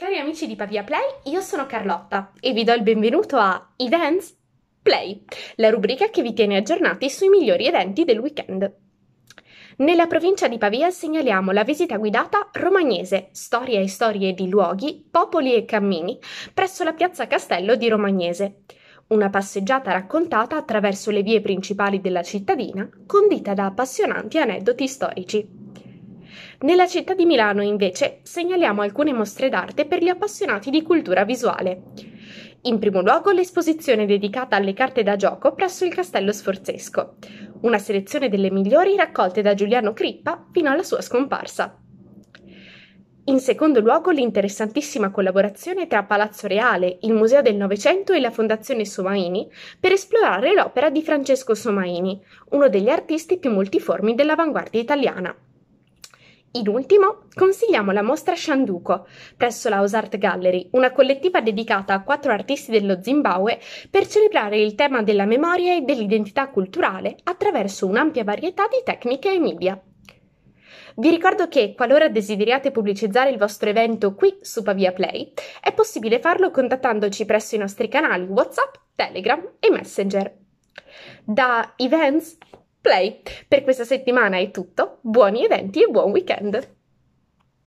Cari amici di Pavia Play, io sono Carlotta e vi do il benvenuto a Events Play, la rubrica che vi tiene aggiornati sui migliori eventi del weekend. Nella provincia di Pavia segnaliamo la visita guidata Romagnese, storia e storie di luoghi, popoli e cammini, presso la piazza Castello di Romagnese. Una passeggiata raccontata attraverso le vie principali della cittadina, condita da appassionanti aneddoti storici. Nella città di Milano, invece, segnaliamo alcune mostre d'arte per gli appassionati di cultura visuale. In primo luogo l'esposizione dedicata alle carte da gioco presso il Castello Sforzesco, una selezione delle migliori raccolte da Giuliano Crippa fino alla sua scomparsa. In secondo luogo l'interessantissima collaborazione tra Palazzo Reale, il Museo del Novecento e la Fondazione Somaini per esplorare l'opera di Francesco Somaini, uno degli artisti più multiformi dell'avanguardia italiana. In ultimo, consigliamo la mostra Shanduko presso la House Art Gallery, una collettiva dedicata a quattro artisti dello Zimbabwe per celebrare il tema della memoria e dell'identità culturale attraverso un'ampia varietà di tecniche e media. Vi ricordo che, qualora desideriate pubblicizzare il vostro evento qui su Pavia Play, è possibile farlo contattandoci presso i nostri canali WhatsApp, Telegram e Messenger. Da Events Play. Per questa settimana è tutto, buoni eventi e buon weekend!